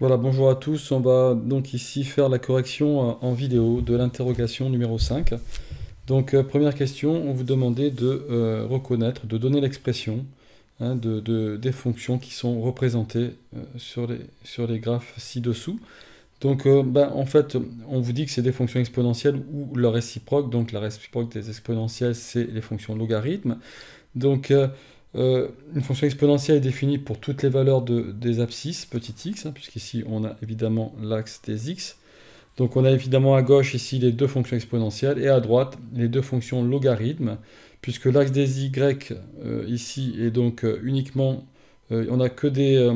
Voilà, bonjour à tous. On va donc ici faire la correction euh, en vidéo de l'interrogation numéro 5. Donc, euh, première question, on vous demandait de euh, reconnaître, de donner l'expression hein, de, des fonctions qui sont représentées sur, les, sur les graphes ci-dessous. Donc, ben, en fait, on vous dit que c'est des fonctions exponentielles ou leur réciproque. Donc, la réciproque des exponentielles, c'est les fonctions logarithmes. Donc, euh, une fonction exponentielle est définie pour toutes les valeurs de, des abscisses, petit x, hein, puisqu'ici on a évidemment l'axe des x. Donc on a évidemment à gauche ici les deux fonctions exponentielles et à droite les deux fonctions logarithmes, puisque l'axe des y euh, ici est donc euh, uniquement, on n'a que, des,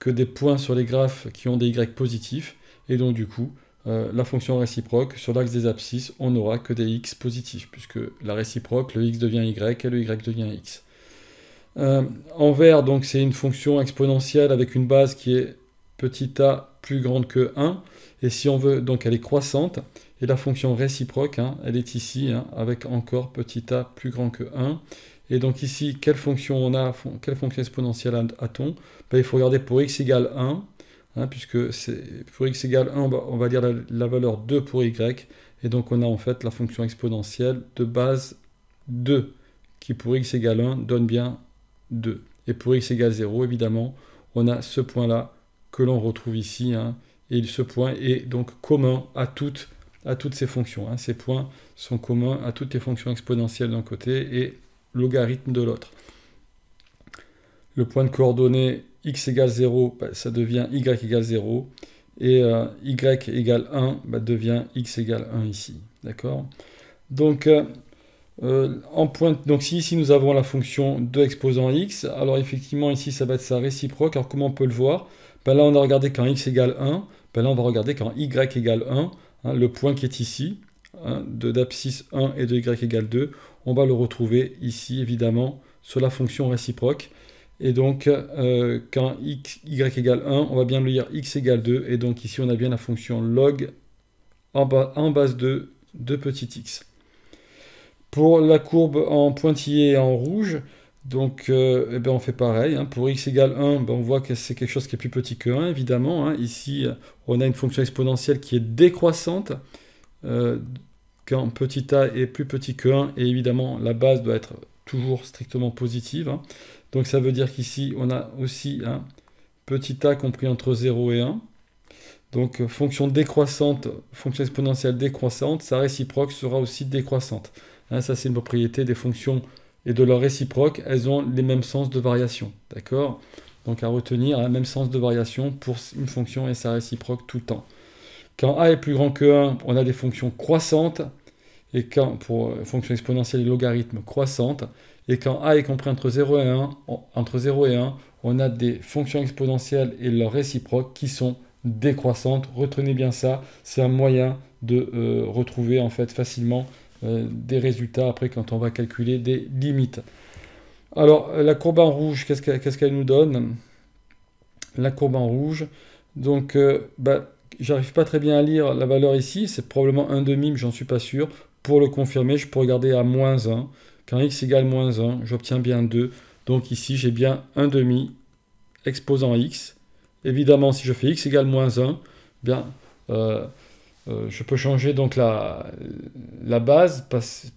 que des points sur les graphes qui ont des y positifs, et donc du coup la fonction réciproque sur l'axe des abscisses on n'aura que des x positifs, puisque la réciproque, le x devient y et le y devient x. Euh, en vert, donc c'est une fonction exponentielle avec une base qui est petit a plus grande que 1. Et si on veut, donc elle est croissante. Et la fonction réciproque, hein, elle est ici, hein, avec encore petit a plus grand que 1. Et donc ici, quelle fonction on a, quelle fonction exponentielle a-t-on ben, Il faut regarder pour x égale 1, hein, puisque pour x égale 1, on va dire la, la, valeur 2 pour y. Et donc on a en fait la fonction exponentielle de base 2, qui pour x égale 1 donne bien 2. Et pour x égale 0, évidemment, on a ce point-là que l'on retrouve ici. Hein. et ce point est donc commun à toutes, à toutes ces fonctions. Hein. Ces points sont communs à toutes les fonctions exponentielles d'un côté et logarithme de l'autre. Le point de coordonnée x égale 0, bah, ça devient y égale 0. Et euh, y égale 1 bah, devient x égale 1 ici. D'accord Donc, euh, euh, en pointe, donc si ici nous avons la fonction 2 exposant x, alors effectivement ici ça va être sa réciproque, alors comment on peut le voir ben Là on a regardé quand x égale 1, ben là on va regarder quand y égale 1, hein, le point qui est ici, hein, de d'abscisse 1 et de y égale 2, on va le retrouver ici évidemment sur la fonction réciproque, et donc euh, quand x, y égale 1, on va bien le lire x égale 2, et donc ici on a bien la fonction log en, en base 2 de petit x. Pour la courbe en pointillé et en rouge, donc euh, eh ben, on fait pareil. Hein. Pour x égale 1, ben, on voit que c'est quelque chose qui est plus petit que 1, évidemment. Hein. Ici, euh, on a une fonction exponentielle qui est décroissante. Euh, quand petit a est plus petit que 1, et évidemment, la base doit être toujours strictement positive. Hein. Donc ça veut dire qu'ici, on a aussi un petit a compris entre 0 et 1. Donc fonction décroissante, fonction exponentielle décroissante, sa réciproque sera aussi décroissante. Hein, ça, c'est une propriété des fonctions et de leurs réciproque. Elles ont les mêmes sens de variation. D'accord Donc à retenir, un hein, même sens de variation pour une fonction et sa réciproque tout le temps. Quand a est plus grand que 1, on a des fonctions croissantes. Et quand, pour euh, fonction exponentielle et logarithme croissantes, et quand a est compris entre 0 et 1, on, entre 0 et 1, on a des fonctions exponentielles et leurs réciproques qui sont décroissantes. Retenez bien ça, c'est un moyen de euh, retrouver en fait facilement euh, des résultats après quand on va calculer des limites. Alors, la courbe en rouge, qu'est-ce qu'elle nous donne La courbe en rouge, donc, euh, bah, j'arrive pas très bien à lire la valeur ici, c'est probablement 1,5, mais j'en suis pas sûr. Pour le confirmer, je peux regarder à moins 1. Quand x égale moins 1, j'obtiens bien 2. Donc ici, j'ai bien 1,5 exposant x. Évidemment, si je fais x égale moins 1, eh bien, euh, euh, je peux changer donc la, base,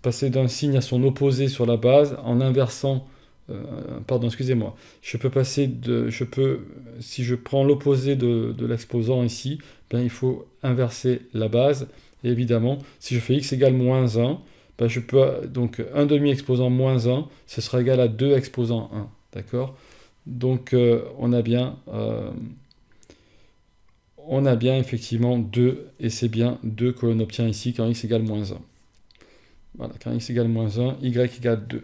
passer d'un signe à son opposé sur la base en inversant. Euh, pardon, excusez-moi. Je peux passer de. Je peux, si je prends l'opposé de, l'exposant ici, ben, il faut inverser la base. Et évidemment, si je fais x égale moins 1, ben, je peux, donc 1 demi-exposant moins 1, ce sera égal à 2 exposant 1. D'accord Donc euh, on a bien on a bien effectivement 2, et c'est bien 2 que l'on obtient ici quand x égale moins 1. Voilà, quand x égale moins 1, y égale 2.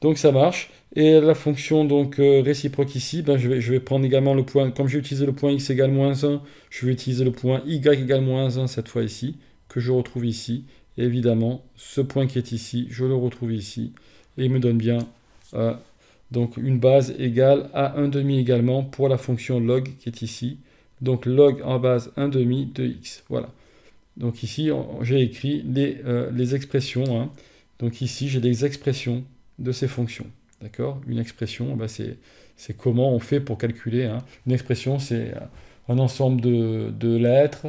Donc ça marche. Et la fonction donc euh, réciproque ici, ben, je, vais, prendre également le point, comme j'ai utilisé le point x égale moins 1, je vais utiliser le point y égale moins 1 cette fois ici, que je retrouve ici. évidemment, ce point qui est ici, je le retrouve ici. Et il me donne bien euh, donc une base égale à 1 demi également pour la fonction log qui est ici. Donc log en base 1 demi de x. Voilà. Donc ici, j'ai écrit les, euh, expressions. Hein. Donc ici, j'ai des expressions de ces fonctions. D'accord Une expression, bah, c'est comment on fait pour calculer. Hein. Une expression, c'est euh, un ensemble de, lettres,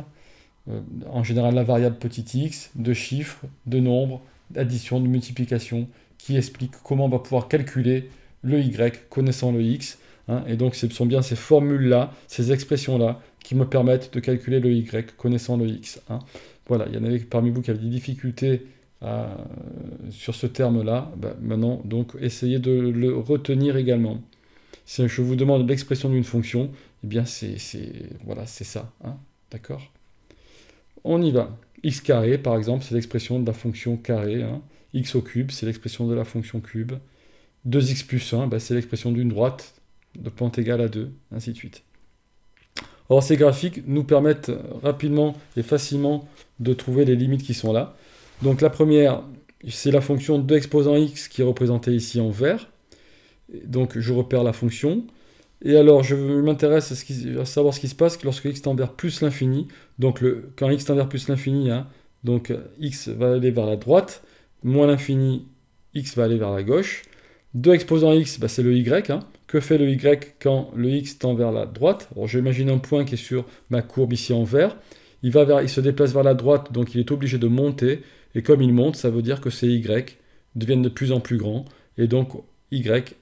euh, en général la variable petit x, de chiffres, de nombres, d'addition, de multiplication, qui expliquent comment on va pouvoir calculer le y connaissant le x Hein, et donc ce sont bien ces formules-là, ces expressions-là, qui me permettent de calculer le y connaissant le x. Hein. Voilà, il y en avait parmi vous qui avaient des difficultés euh, sur ce terme-là. Bah, maintenant, donc, essayez de le retenir également. Si je vous demande l'expression d'une fonction, eh bien, c'est voilà, ça. Hein, d'accord On y va. x carré, par exemple, c'est l'expression de la fonction carré. x au cube, c'est l'expression de la fonction cube. 2x plus 1, bah, c'est l'expression d'une droite de pente égale à 2, ainsi de suite. Or, ces graphiques nous permettent rapidement et facilement de trouver les limites qui sont là. Donc la première, c'est la fonction 2 exposant x qui est représentée ici en vert. Donc je repère la fonction. Et alors, je m'intéresse à, savoir ce qui se passe lorsque x tend vers plus l'infini. Donc quand x tend vers plus l'infini, hein, donc x va aller vers la droite, moins l'infini, x va aller vers la gauche. 2 exposant x, bah, c'est le y. Hein. Que fait le Y quand le X tend vers la droite Alors, un point qui est sur ma courbe ici en vert. Il, va vers, il se déplace vers la droite, donc il est obligé de monter. Et comme il monte, ça veut dire que ces Y deviennent de plus en plus grands. Et donc, Y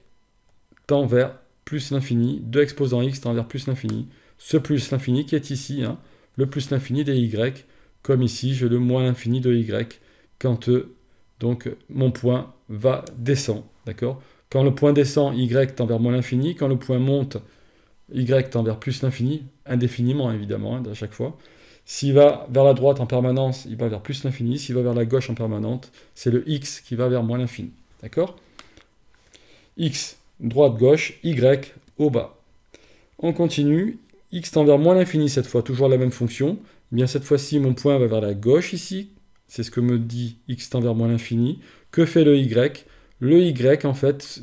tend vers plus l'infini. 2 exposant X tend vers plus l'infini. Ce plus l'infini qui est ici, hein, le plus l'infini des Y. Comme ici, j'ai le moins l'infini de Y quand euh, donc mon point va descendre. D'accord quand le point descend, y tend vers moins l'infini. Quand le point monte, y tend vers plus l'infini, indéfiniment évidemment, hein, à chaque fois. S'il va vers la droite en permanence, il va vers plus l'infini. S'il va vers la gauche en permanente, c'est le x qui va vers moins l'infini. D'accord X, droite, gauche, y, au bas. On continue. x tend vers moins l'infini cette fois, toujours la même fonction. Eh bien cette fois-ci, mon point va vers la gauche ici. C'est ce que me dit x tend vers moins l'infini. Que fait le y le Y en fait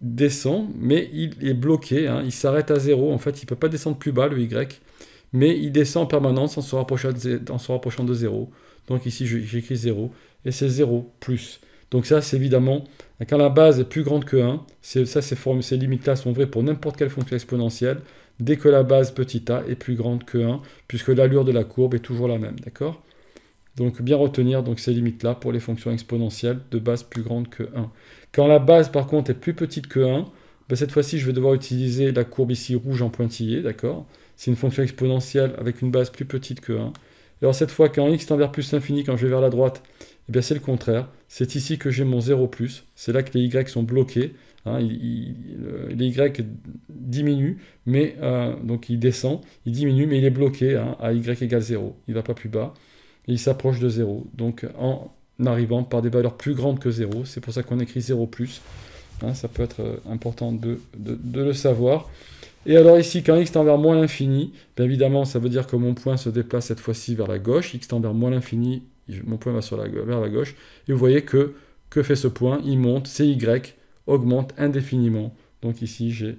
descend, mais il est bloqué, hein. il s'arrête à zéro, en fait il ne peut pas descendre plus bas le Y, mais il descend en permanence en se rapprochant de, 0. zéro. Donc ici j'écris 0, et c'est 0 plus. Donc ça c'est évidemment, quand la base est plus grande que 1, ça ces, ces limites-là sont vraies pour n'importe quelle fonction exponentielle, dès que la base petit a est plus grande que 1, puisque l'allure de la courbe est toujours la même, d'accord donc bien retenir donc, ces limites-là pour les fonctions exponentielles de base plus grande que 1. Quand la base par contre est plus petite que 1, ben, cette fois-ci je vais devoir utiliser la courbe ici rouge en pointillé, d'accord C'est une fonction exponentielle avec une base plus petite que 1. alors cette fois quand x tend vers plus l'infini, quand je vais vers la droite, eh bien c'est le contraire. C'est ici que j'ai mon 0+, plus. c'est là que les y sont bloqués. Hein. Euh, les y diminuent, mais euh, donc il descend, il diminue, mais il est bloqué hein, à y égale 0. Il ne va pas plus bas il s'approche de 0. Donc en arrivant par des valeurs plus grandes que 0, c'est pour ça qu'on écrit 0 plus. Hein, ça peut être euh, important de, le savoir. Et alors ici, quand x tend vers moins l'infini, bien évidemment, ça veut dire que mon point se déplace cette fois-ci vers la gauche. x tend vers moins l'infini, mon point va vers la gauche. Et vous voyez que, que fait ce point Il monte, c'est y, augmente indéfiniment. Donc ici, j'ai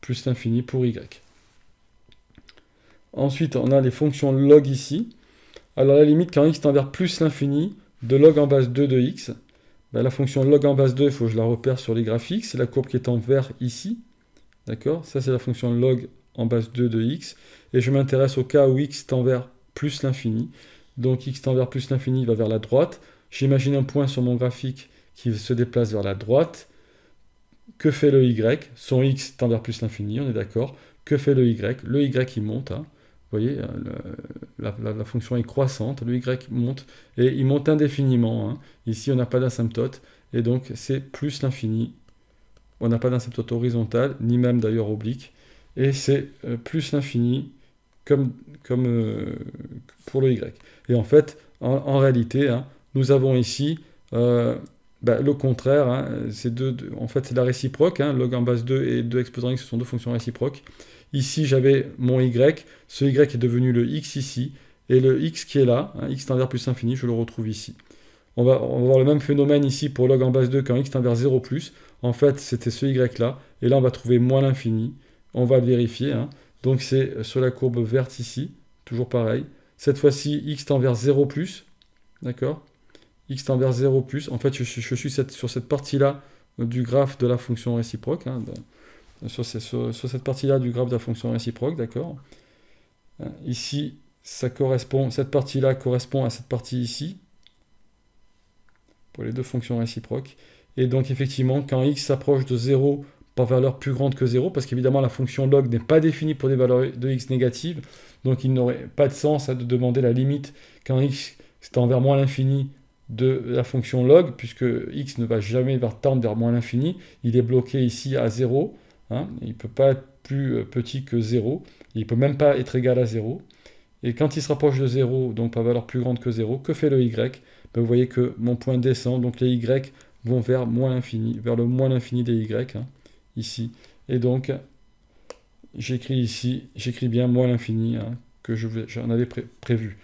plus l'infini pour y. Ensuite, on a les fonctions log ici. Alors la limite, quand x tend vers plus l'infini, de log en base 2 de x, ben, la fonction log en base 2, il faut que je la repère sur les graphiques, c'est la courbe qui est en vert ici, d'accord Ça c'est la fonction log en base 2 de x, et je m'intéresse au cas où x tend vers plus l'infini, donc x tend vers plus l'infini va vers la droite, j'imagine un point sur mon graphique qui se déplace vers la droite, que fait le y Son x tend vers plus l'infini, on est d'accord. Que fait le y Le y, il monte. Hein. Vous voyez, euh, la, fonction est croissante, le y monte, et il monte indéfiniment. Hein. Ici, on n'a pas d'asymptote, et donc c'est plus l'infini. On n'a pas d'asymptote horizontale, ni même d'ailleurs oblique, et c'est euh, plus l'infini comme, comme euh, pour le y. Et en fait, en, réalité, hein, nous avons ici ben, le contraire, hein. en fait c'est la réciproque, log en base 2 et 2 exposant x, ce sont deux fonctions réciproques, Ici, j'avais mon Y. Ce Y est devenu le X ici. Et le X qui est là, X tend vers plus infini, je le retrouve ici. On va, avoir voir le même phénomène ici pour log en base 2 quand X tend vers 0+. En fait, c'était ce Y là. Et là, on va trouver moins l'infini. On va le vérifier. Hein. Donc, c'est sur la courbe verte ici. Toujours pareil. Cette fois-ci, X tend vers 0+. D'accord X tend vers 0+. Plus. En fait, je, suis sur cette partie-là du graphe de la fonction réciproque. Hein, sur, cette partie-là du graphe de la fonction réciproque, d'accord euh, Ici, ça correspond, cette partie-là correspond à cette partie ici, pour les deux fonctions réciproques. Et donc effectivement, quand x s'approche de 0 par valeur plus grande que 0, parce qu'évidemment la fonction log n'est pas définie pour des valeurs de x négatives, donc il n'aurait pas de sens de demander la limite quand x tend vers moins l'infini de la fonction log, puisque x ne va jamais vers tendre vers moins l'infini, il est bloqué ici à 0, Hein. il ne peut pas être plus euh, petit que 0. Il ne peut même pas être égal à 0. Et quand il se rapproche de 0, donc pas valeur plus grande que 0, que fait le y ben, Vous voyez que mon point descend, donc les y vont vers, moins l'infini, vers le moins l'infini des y, hein, ici. Et donc, j'écris ici, j'écris bien moins l'infini, hein, que j'en avais prévu.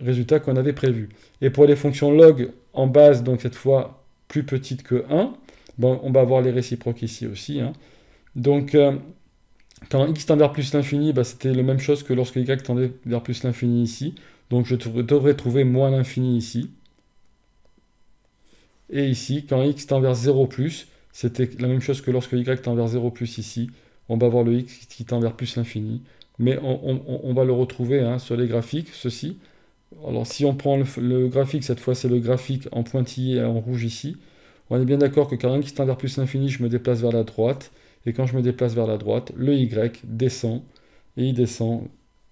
Résultat qu'on avait prévu. Et pour les fonctions log en base, donc cette fois plus petite que 1, on va avoir les réciproques ici aussi. Donc, euh, quand x tend vers plus l'infini, bah, c'était la même chose que lorsque y tendait vers plus l'infini ici. Donc, je devrais trouver moins l'infini ici. Et ici, quand x tend vers 0 plus, c'était la même chose que lorsque y tend vers 0 plus ici. On va avoir le x qui tend vers plus l'infini. Mais on, va le retrouver hein, sur les graphiques, ceci. Alors, si on prend le, graphique, cette fois, c'est le graphique en pointillé en rouge ici. On est bien d'accord que quand x tend vers plus l'infini, je me déplace vers la droite. Et quand je me déplace vers la droite, le Y descend, et il descend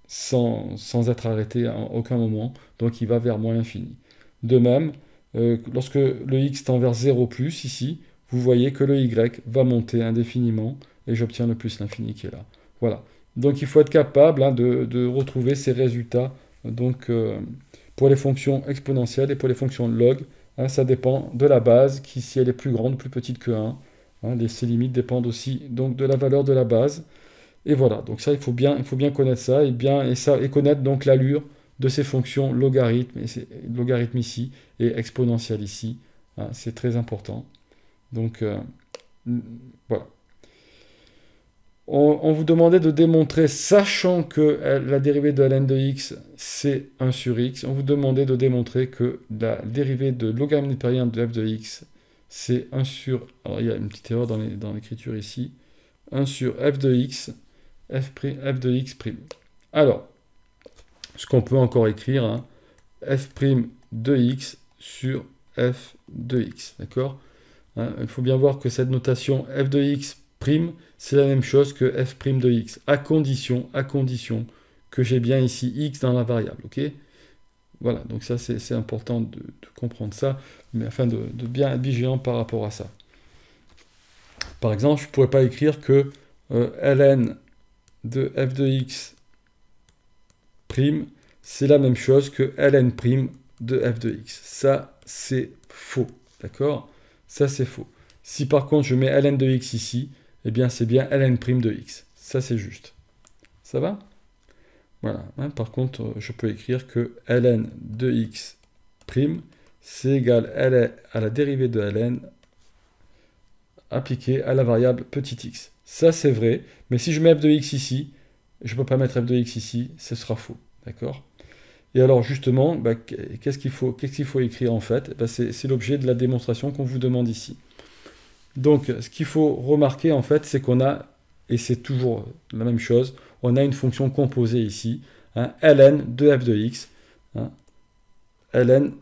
sans, être arrêté à aucun moment, donc il va vers moins l'infini. De même, euh, lorsque le X tend vers 0 plus, ici, vous voyez que le Y va monter indéfiniment, et j'obtiens le plus l'infini qui est là. Voilà. Donc il faut être capable hein, de, retrouver ces résultats donc, euh, pour les fonctions exponentielles et pour les fonctions log. Hein, ça dépend de la base, qui si elle est plus grande, plus petite que 1, Hein, ces limites dépendent aussi donc de la valeur de la base. Et voilà, donc ça, il faut bien, il faut bien connaître ça et, bien, et, ça, et connaître donc l'allure de ces fonctions logarithme, et ici et exponentielle ici. Hein, c'est très important. Donc euh, voilà. On, on, vous demandait de démontrer, sachant que euh, la dérivée de ln de x, c'est 1 sur x, on vous demandait de démontrer que la dérivée de logarithme de f de x, c'est 1 sur... Alors il y a une petite erreur dans l'écriture ici. 1 sur f de x, f, f de x prime. Alors, ce qu'on peut encore écrire, hein, f prime de x sur f de x, d'accord hein, Il faut bien voir que cette notation f de x prime, c'est la même chose que f prime de x, à condition, à condition que j'ai bien ici x dans la variable, ok Voilà, donc ça c'est important de comprendre ça mais afin de, bien être vigilant par rapport à ça. Par exemple, je ne pourrais pas écrire que euh, ln de f de x prime, c'est la même chose que ln prime de f de x. Ça, c'est faux. D'accord Ça, c'est faux. Si par contre, je mets ln de x ici, eh bien, c'est bien ln prime de x. Ça, c'est juste. Ça va Voilà. Hein. par contre, euh, je peux écrire que ln de x prime, c'est égal à la dérivée de ln appliquée à la variable petit x. Ça, c'est vrai, mais si je mets f de x ici, je ne peux pas mettre f de x ici, ce sera faux. D'accord Et alors, justement, bah, qu'est-ce qu'il faut, faut, écrire en fait bah, C'est l'objet de la démonstration qu'on vous demande ici. Donc, ce qu'il faut remarquer, en fait, c'est qu'on a, et c'est toujours la même chose, on a une fonction composée ici, hein, ln de f de x, hein, ln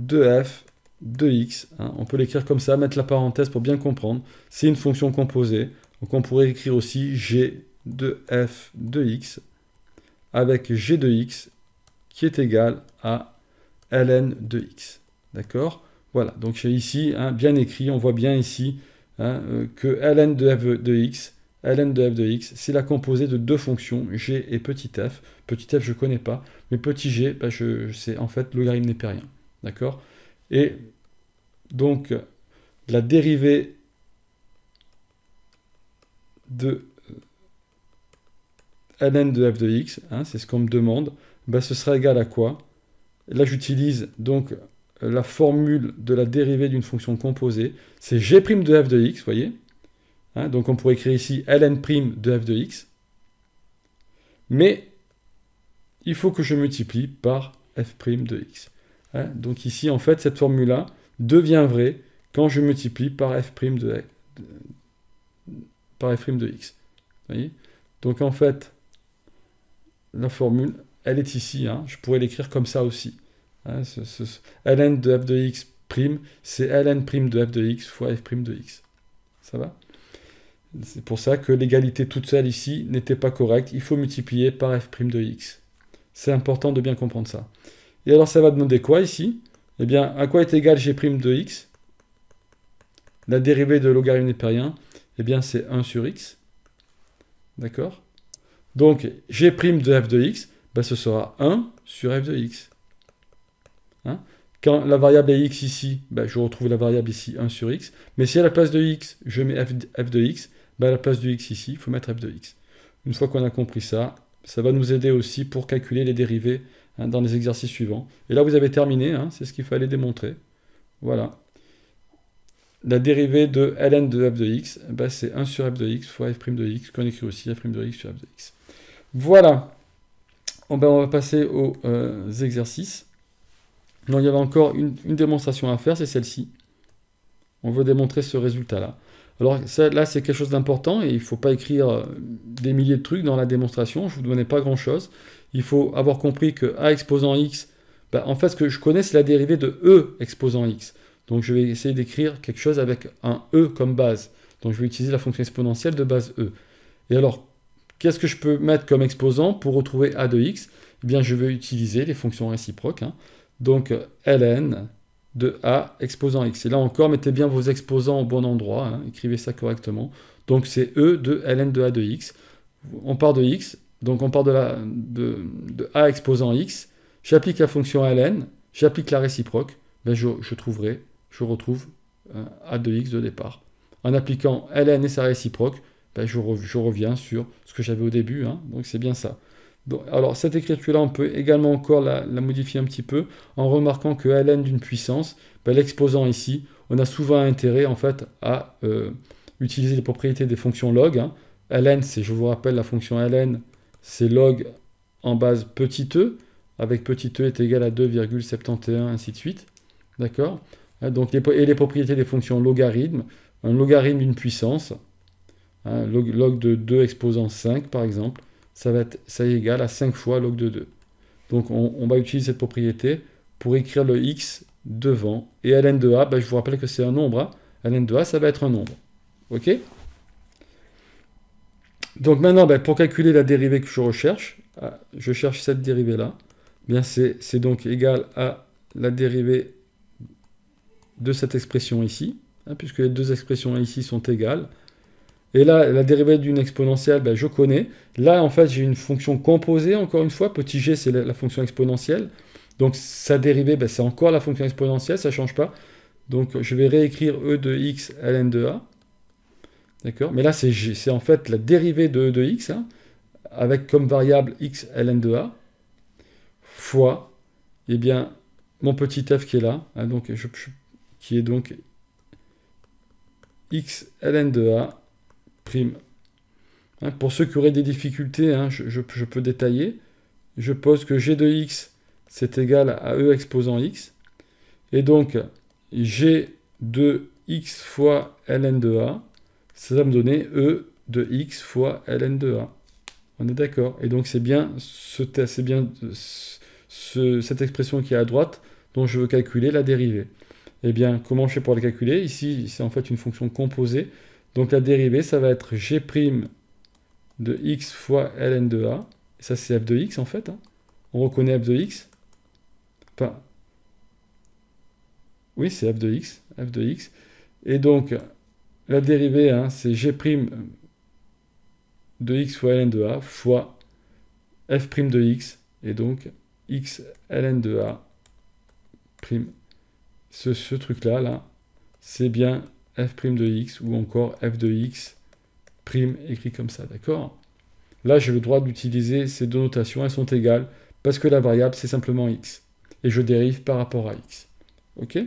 2f, de x hein. On peut l'écrire comme ça, mettre la parenthèse pour bien comprendre. C'est une fonction composée. Donc on pourrait écrire aussi g de f de x avec g de x qui est égal à ln de x. D'accord Voilà, donc j'ai ici hein, bien écrit, on voit bien ici hein, euh, que ln de f de x, ln de f de x, c'est la composée de deux fonctions, g et petit f. Petit f, je ne connais pas, mais petit g, bah, je, sais, en fait, logarithme n'est pas rien. D'accord Et donc, la dérivée de ln de f de x, hein, c'est ce qu'on me demande, bah, ce sera égal à quoi Là, j'utilise donc la formule de la dérivée d'une fonction composée. C'est g' de f de x, vous voyez hein, Donc, on pourrait écrire ici ln' de f de x. Mais, il faut que je multiplie par f' de x. Hein, donc ici, en fait, cette formule-là devient vraie quand je multiplie par f' de, de par f' de x. Vous voyez Donc en fait, la formule, elle est ici. Hein. je pourrais l'écrire comme ça aussi. Hein, ln de f de x prime, c'est ln prime de f de x fois f prime de x. Ça va C'est pour ça que l'égalité toute seule ici n'était pas correcte. Il faut multiplier par f prime de x. C'est important de bien comprendre ça. Et alors ça va demander quoi ici Eh bien, à quoi est égal g' de x La dérivée de logarithme népérien, eh bien c'est 1 sur x. D'accord Donc g' de f de x, bah, ce sera 1 sur f de x. Hein Quand la variable est x ici, bah, je retrouve la variable ici 1 sur x. Mais si à la place de x, je mets f de x, bah, à la place de x ici, il faut mettre f de x. Une fois qu'on a compris ça, ça va nous aider aussi pour calculer les dérivées Hein, dans les exercices suivants. Et là, vous avez terminé, hein, c'est ce qu'il fallait démontrer. Voilà. La dérivée de ln de f de x, bah, c'est 1 sur f de x fois f' de x, qu'on écrit aussi f' de x sur f de x. Voilà. Ben, on va passer aux euh, exercices. Donc, il y avait encore une, démonstration à faire, c'est celle-ci. On veut démontrer ce résultat-là. Alors là, c'est quelque chose d'important et il ne faut pas écrire euh, des milliers de trucs dans la démonstration. Je ne vous donnais pas grand-chose il faut avoir compris que A exposant x, bah, en fait, ce que je connais, c'est la dérivée de E exposant x. Donc, je vais essayer d'écrire quelque chose avec un E comme base. Donc, je vais utiliser la fonction exponentielle de base E. Et alors, qu'est-ce que je peux mettre comme exposant pour retrouver A de x Eh bien, je vais utiliser les fonctions réciproques. Hein. Donc, ln de A exposant x. Et là encore, mettez bien vos exposants au bon endroit. Hein. Écrivez ça correctement. Donc, c'est E de ln de A de x. On part de x, donc on part de, A exposant X, j'applique la fonction ln, j'applique la réciproque, ben je, trouverai, je retrouve euh, A de X de départ. En appliquant ln et sa réciproque, ben, je, reviens sur ce que j'avais au début, hein. donc c'est bien ça. alors cette écriture-là, on peut également encore la, modifier un petit peu en remarquant que ln d'une puissance, ben, l'exposant ici, on a souvent intérêt en fait à euh, utiliser les propriétés des fonctions log. Hein. ln, c'est, je vous rappelle, la fonction ln c'est log en base petit e, avec petit e est égal à 2,71, ainsi de suite. D'accord hein, donc, Et les propriétés des fonctions logarithme, un logarithme d'une puissance, hein, log, de 2 exposant 5 par exemple, ça va être ça est égal à 5 fois log de 2. Donc on, va utiliser cette propriété pour écrire le x devant. Et ln de a, ben, je vous rappelle que c'est un nombre. Hein. ln de a, ça va être un nombre. OK donc maintenant, ben, pour calculer la dérivée que je recherche, ah, je cherche cette dérivée-là. Eh bien, c'est donc égal à la dérivée de cette expression ici, hein, puisque les deux expressions ici sont égales. Et là, la dérivée d'une exponentielle, ben, je connais. Là, en fait, j'ai une fonction composée, encore une fois. Petit g, c'est la, fonction exponentielle. Donc, sa dérivée, ben, c'est encore la fonction exponentielle, ça ne change pas. Donc, je vais réécrire e de x ln de a. D'accord Mais là, c'est c'est en fait la dérivée de, E de x, hein, avec comme variable x ln de a, fois, eh bien, mon petit f qui est là, hein, donc, qui est donc x ln de a prime. Hein, pour ceux qui auraient des difficultés, je, peux détailler. Je pose que g de x, c'est égal à e exposant x. Et donc, g de x fois ln de a, ça va me donner E de x fois ln de a. On est d'accord. Et donc c'est bien, bien cette expression qui est à droite dont je veux calculer la dérivée. Eh bien, comment je fais pour la calculer Ici, c'est en fait une fonction composée. Donc la dérivée, ça va être g' de x fois ln de a. Et ça, c'est f de x en fait. Hein. On reconnaît f de x. Enfin, oui, c'est f de x, f de x. Et donc, la dérivée, hein, c'est g' de x fois ln de a fois f' de x, et donc x ln de a prime. Ce, truc-là, là, c'est bien f' de x ou encore f de x prime écrit comme ça, d'accord Là, j'ai le droit d'utiliser ces deux notations, elles sont égales, parce que la variable, c'est simplement x. Et je dérive par rapport à x. OK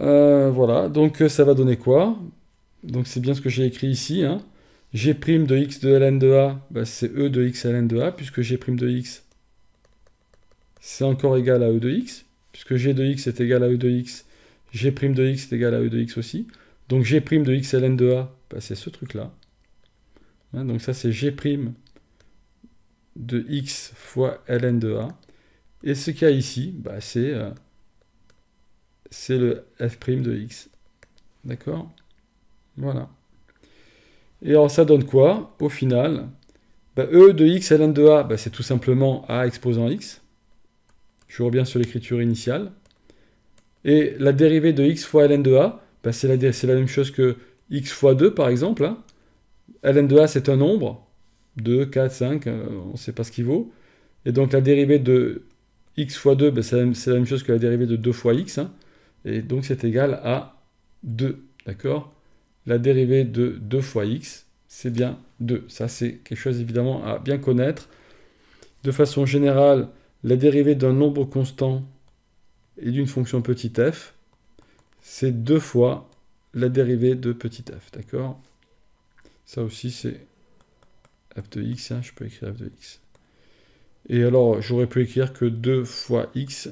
euh, voilà, donc euh, ça va donner quoi Donc c'est bien ce que j'ai écrit ici. Hein. G' de x de ln de a, bah, c'est e de x ln de a, puisque G' de x, c'est encore égal à e de x, puisque G de x est égal à e de x, G' de x est égal à e de x aussi. Donc G' de x ln de a, bah, c'est ce truc-là. Hein, donc ça c'est G' de x fois ln de a. Et ce qu'il y a ici, bah, c'est... Euh, c'est le f' de x. D'accord Voilà. Et alors ça donne quoi Au final, bah, e de x ln de a, bah, c'est tout simplement a exposant x. Je reviens sur l'écriture initiale. Et la dérivée de x fois ln de a, bah, c'est la, même chose que x fois 2 par exemple. Hein. ln de a c'est un nombre, 2, 4, 5, on ne sait pas ce qu'il vaut. Et donc la dérivée de x fois 2, c'est la, même chose que la dérivée de 2 fois x. Hein et donc c'est égal à 2, d'accord La dérivée de 2 fois x, c'est bien 2. Ça, c'est quelque chose évidemment à bien connaître. De façon générale, la dérivée d'un nombre constant et d'une fonction petit f, c'est 2 fois la dérivée de petit f, d'accord Ça aussi, c'est f de x, hein. je peux écrire f de x. Et alors, j'aurais pu écrire que 2 fois x,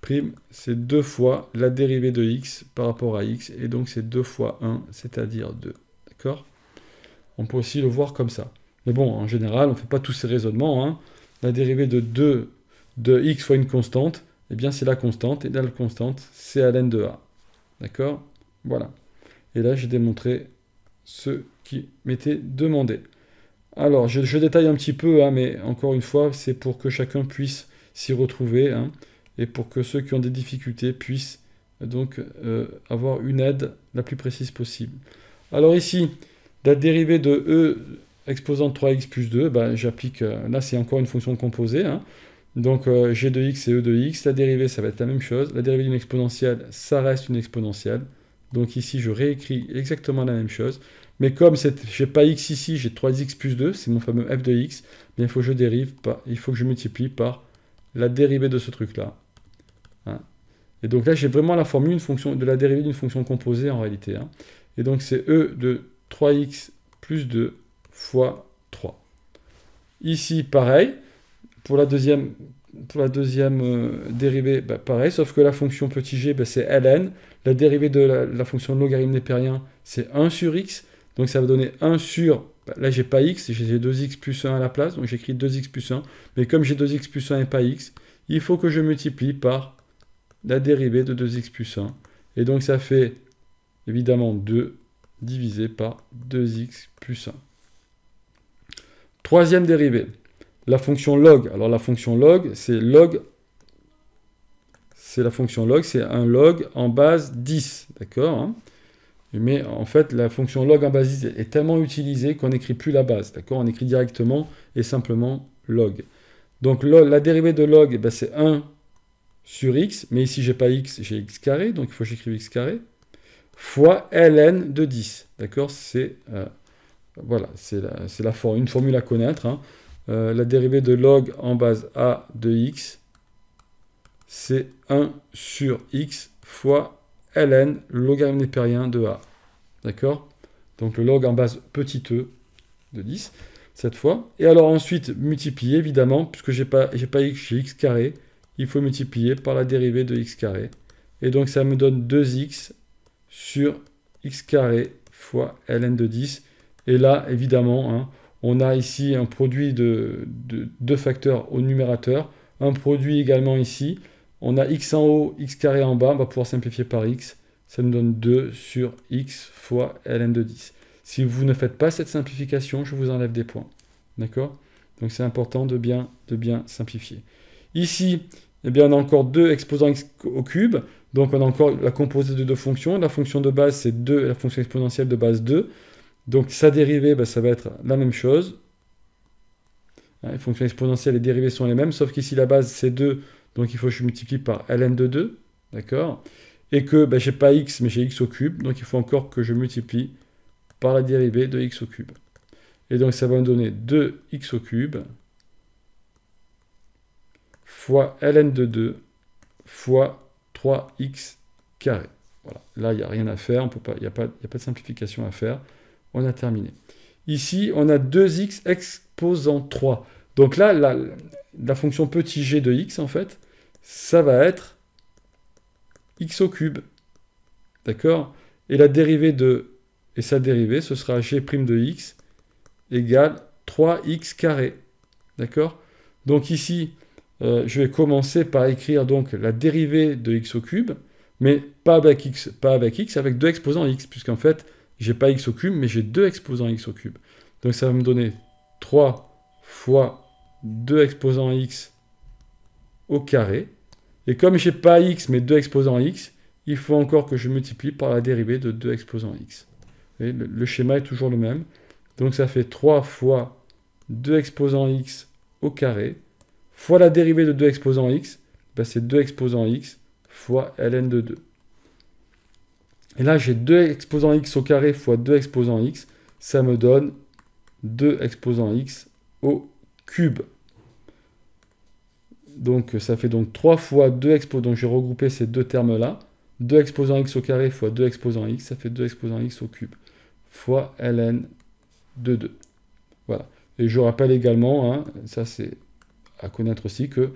prime, c'est 2 fois la dérivée de x par rapport à x, et donc c'est 2 fois 1, c'est-à-dire 2. D'accord On peut aussi le voir comme ça. Mais bon, en général, on ne fait pas tous ces raisonnements. Hein. La dérivée de 2 de x fois une constante, eh bien c'est la constante, et la constante, c'est ln de a. D'accord Voilà. Et là, j'ai démontré ce qui m'était demandé. Alors, je, détaille un petit peu, hein, mais encore une fois, c'est pour que chacun puisse s'y retrouver. Hein et pour que ceux qui ont des difficultés puissent donc euh, avoir une aide la plus précise possible. Alors ici, la dérivée de E exposant 3x plus 2, ben, j'applique, euh, là c'est encore une fonction composée, hein. donc euh, g de x et e de x, la dérivée ça va être la même chose, la dérivée d'une exponentielle ça reste une exponentielle, donc ici je réécris exactement la même chose, mais comme je n'ai pas x ici, j'ai 3x plus 2, c'est mon fameux f de x, bien il faut que je dérive, il faut que je multiplie par la dérivée de ce truc là, et donc là, j'ai vraiment la formule une fonction, de la dérivée d'une fonction composée en réalité. Hein. Et donc c'est E de 3x plus 2 fois 3. Ici, pareil. Pour la deuxième, pour la deuxième euh, dérivée, bah, pareil, sauf que la fonction petit g, bah, c'est ln. La dérivée de la, fonction logarithme n'est rien, c'est 1 sur x. Donc ça va donner 1 sur bah, là j'ai pas x, j'ai 2x plus 1 à la place, donc j'écris 2x plus 1, mais comme j'ai 2x plus 1 et pas x, il faut que je multiplie par la dérivée de 2x plus 1. Et donc ça fait évidemment 2 divisé par 2x plus 1. Troisième dérivée, la fonction log. Alors la fonction log, c'est log, c'est la fonction log, c'est un log en base 10, d'accord hein. Mais en fait, la fonction log en base 10 est tellement utilisée qu'on n'écrit plus la base, d'accord On écrit directement et simplement log. Donc la dérivée de log, eh ben, c'est 1 sur x, mais ici j'ai pas x, j'ai x carré, donc il faut que j'écrive x carré, fois ln de 10. D'accord C'est euh, voilà, c'est la, une formule à connaître. Hein. Euh, la dérivée de log en base a de x, c'est 1 sur x fois ln logarithme népérien de a. D'accord Donc le log en base petit e de 10, cette fois. Et alors ensuite, multiplier évidemment, puisque j'ai pas, pas x, j'ai x carré il faut multiplier par la dérivée de x carré. Et donc ça me donne 2x sur x carré fois ln de 10. Et là, évidemment, hein, on a ici un produit de, deux facteurs au numérateur, un produit également ici. On a x en haut, x carré en bas, on va pouvoir simplifier par x. Ça me donne 2 sur x fois ln de 10. Si vous ne faites pas cette simplification, je vous enlève des points. D'accord Donc c'est important de bien, de bien simplifier. Ici, eh bien, on a encore 2 exposants x au cube. Donc, on a encore la composée de deux fonctions. La fonction de base, c'est 2 et la fonction exponentielle de base 2. Donc, sa dérivée, bah, ça va être la même chose. Hein, les fonctions exponentielles et dérivées sont les mêmes, sauf qu'ici, la base, c'est 2. Donc, il faut que je multiplie par ln de 2. D'accord Et que bah, je n'ai pas x, mais j'ai x au cube. Donc, il faut encore que je multiplie par la dérivée de x au cube. Et donc, ça va me donner 2x au cube fois ln de 2 fois 3x carré. Voilà. Là, il n'y a rien à faire, il n'y a, pas, a pas de simplification à faire. On a terminé. Ici, on a 2x exposant 3. Donc là, la, fonction petit g de x, en fait, ça va être x au cube. D'accord Et la dérivée de... Et sa dérivée, ce sera g' prime de x égale 3x carré. D'accord Donc ici, euh, je vais commencer par écrire donc la dérivée de x au cube, mais pas avec x, pas avec x, avec deux exposants x, puisqu'en fait, n'ai pas x au cube, mais j'ai 2 exposants x au cube. Donc ça va me donner 3 fois 2 exposants x au carré. Et comme j'ai pas x, mais 2 exposants x, il faut encore que je multiplie par la dérivée de 2 exposants x. le schéma est toujours le même. Donc ça fait 3 fois 2 exposants x au carré fois la dérivée de 2 exposant x, ben, c'est 2 exposant x fois ln de 2. Et là, j'ai 2 exposant x au carré fois 2 exposant x, ça me donne 2 exposant x au cube. Donc euh, ça fait donc 3 fois 2 exposants. Donc j'ai regroupé ces deux termes-là. 2 exposant x au carré fois 2 exposant x, ça fait 2 exposant x au cube. Fois ln de 2. Voilà. Et je rappelle également, hein, ça c'est à connaître aussi que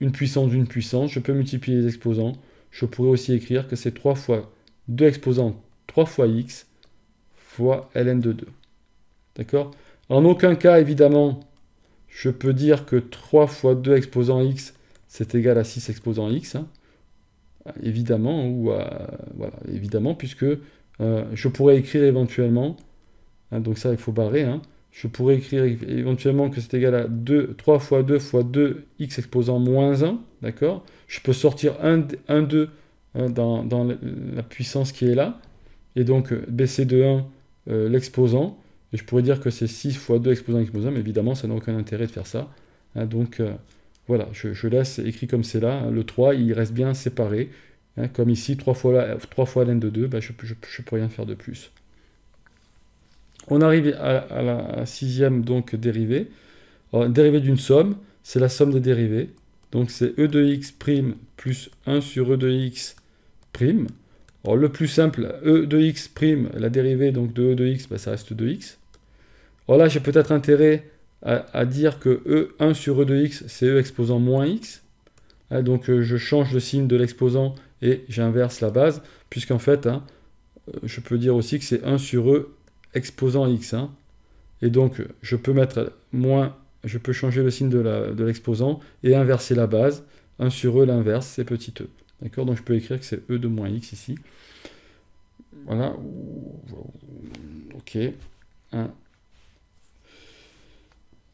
une puissance d'une puissance, je peux multiplier les exposants. Je pourrais aussi écrire que c'est 3 fois 2 exposants 3 fois x fois ln de 2. D'accord En aucun cas, évidemment, je peux dire que 3 fois 2 exposants x, c'est égal à 6 exposants x. Hein. Évidemment, ou voilà, évidemment, puisque euh, je pourrais écrire éventuellement, hein, donc ça il faut barrer, hein, je pourrais écrire éventuellement que c'est égal à 2, 3 fois 2 fois 2, x exposant moins 1, d'accord Je peux sortir 1, 2 hein, dans, la puissance qui est là, et donc euh, baisser de 1 euh, l'exposant, et je pourrais dire que c'est 6 fois 2 exposant exposant, mais évidemment, ça n'a aucun intérêt de faire ça. Hein. donc, euh, voilà, je, laisse écrit comme c'est là, hein. le 3, il reste bien séparé, comme ici, 3 fois, l'n de 2, bah, je ne peux rien faire de plus. On arrive à, la sixième donc dérivée. Oh, dérivée d'une somme, c'est la somme des dérivées. Donc c'est e de x prime plus 1 sur e de x prime. Oh, le plus simple, e de x prime, la dérivée donc de e de x, bah, ça reste 2x. là, j'ai peut-être intérêt à, dire que e 1 sur e de x, c'est e exposant moins x. Ah, donc euh, je change le signe de l'exposant et j'inverse la base, puisqu'en fait, hein, euh, je peux dire aussi que c'est 1 sur e exposant x. 1 Et donc, je peux mettre moins, je peux changer le signe de l'exposant de et inverser la base. 1 sur e, l'inverse, c'est petit e. D'accord Donc, je peux écrire que c'est e de moins x ici. Voilà. Ok. 1.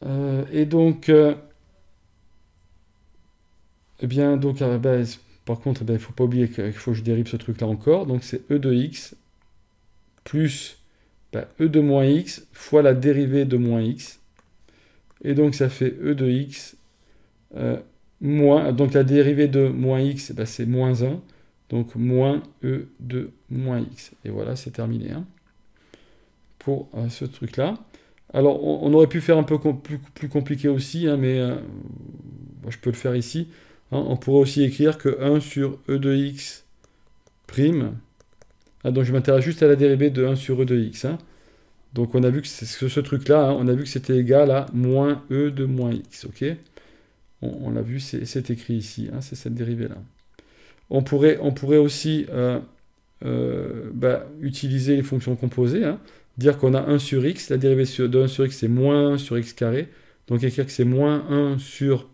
Euh, et donc, et euh, eh bien, donc, la euh, base par contre, eh ben, il ne faut pas oublier qu'il faut que je dérive ce truc-là encore. Donc, c'est e de x plus bah, e de moins x fois la dérivée de moins x. Et donc ça fait e de x euh, moins, donc la dérivée de moins x, bah, c'est moins 1, donc moins e de moins x. Et voilà, c'est terminé hein, pour euh, ce truc-là. Alors on, aurait pu faire un peu plus, compliqué aussi, hein, mais euh, je peux le faire ici. Hein. On pourrait aussi écrire que 1 sur e de x prime, ah, donc je m'intéresse juste à la dérivée de 1 sur e de x. Hein. Donc on a vu que ce, truc-là, hein, on a vu que c'était égal à moins e de moins x. ok on, l'a vu, c'est écrit ici, hein, c'est cette dérivée-là. On pourrait, on pourrait aussi euh, euh, bah, utiliser les fonctions composées, dire qu'on a 1 sur x, la dérivée de 1 sur x c'est moins 1 sur x carré, donc écrire que c'est moins 1 sur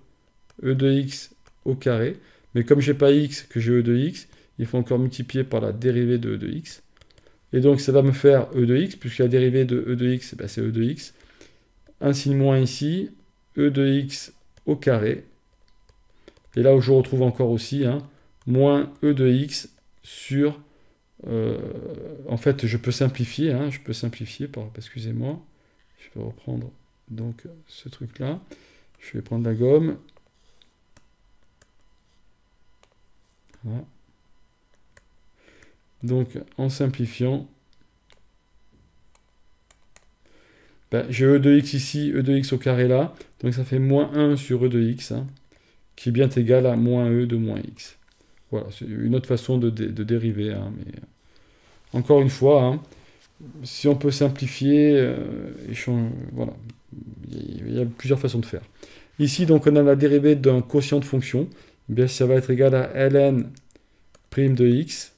e de x au carré, mais comme j'ai pas x, que j'ai e de x, il faut encore multiplier par la dérivée de e de x. Et donc ça va me faire e de x, puisque la dérivée de e de x, eh ben, c'est e de x. Un signe moins ici, e de x au carré. Et là où je retrouve encore aussi, hein, moins e de x sur... Euh, en fait, je peux simplifier, hein, je peux simplifier, par, excusez-moi, je vais reprendre donc ce truc-là. Je vais prendre la gomme. Voilà. Donc, en simplifiant, ben, j'ai E de x ici, E de x au carré là. Donc, ça fait moins 1 sur E de x, hein, qui est bien égal à moins E de moins x. Voilà, c'est une autre façon de, dériver. Hein, euh, encore une fois, hein, si on peut simplifier, euh, voilà, il y a plusieurs façons de faire. Ici, donc, on a la dérivée d'un quotient de fonction. bien, ça va être égal à ln' prime de x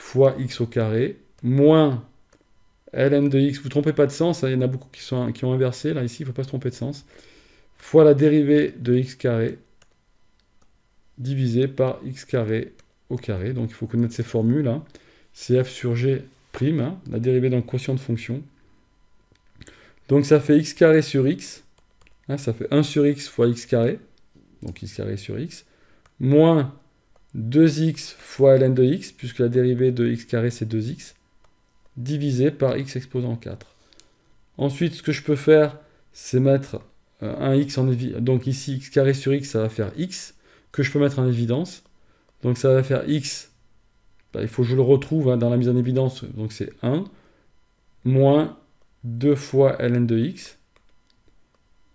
fois x au carré, moins ln de x, vous ne trompez pas de sens, hein, il y en a beaucoup qui, sont, qui ont inversé, là ici, il ne faut pas se tromper de sens, fois la dérivée de x carré, divisé par x carré au carré. Donc il faut connaître ces formules. Hein. C'est f sur g prime, hein, la dérivée d'un quotient de fonction. Donc ça fait x carré sur x. ça fait 1 sur x fois x carré. Donc x carré sur x. Moins 2x fois ln de x, puisque la dérivée de x carré c'est 2x, divisé par x exposant 4. Ensuite, ce que je peux faire, c'est mettre euh, un x en évidence. Donc ici, x carré sur x, ça va faire x, que je peux mettre en évidence. Donc ça va faire x, bah, il faut que je le retrouve hein, dans la mise en évidence, donc c'est 1, moins 2 fois ln de x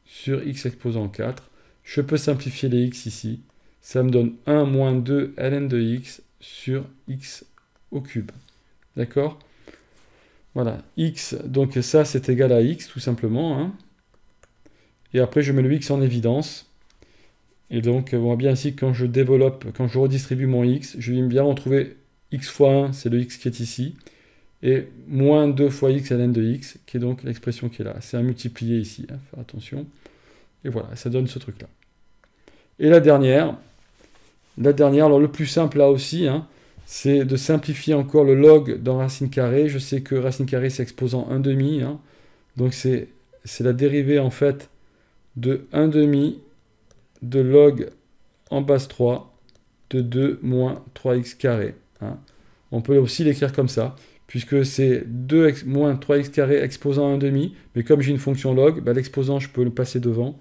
sur x exposant 4. Je peux simplifier les x ici, ça me donne 1 moins 2 ln de x sur x au cube. D'accord Voilà, x, donc ça c'est égal à x tout simplement. Hein. Et après je mets le x en évidence. Et donc on voit bien ici que quand je développe, quand je redistribue mon x, je vais bien retrouver x fois 1, c'est le x qui est ici, et moins 2 fois x ln de x, qui est donc l'expression qui est là. C'est à multiplier ici, hein, faire attention. Et voilà, ça donne ce truc-là. Et la dernière, la dernière, alors le plus simple là aussi, hein, c'est de simplifier encore le log dans racine carrée. Je sais que racine carrée hein. c'est exposant 1 demi, donc c'est la dérivée en fait de 1 demi de log en base 3 de 2 moins 3x carré. Hein. On peut aussi l'écrire comme ça, puisque c'est 2 x, moins 3x carré exposant 1 demi, mais comme j'ai une fonction log, bah, l'exposant je peux le passer devant,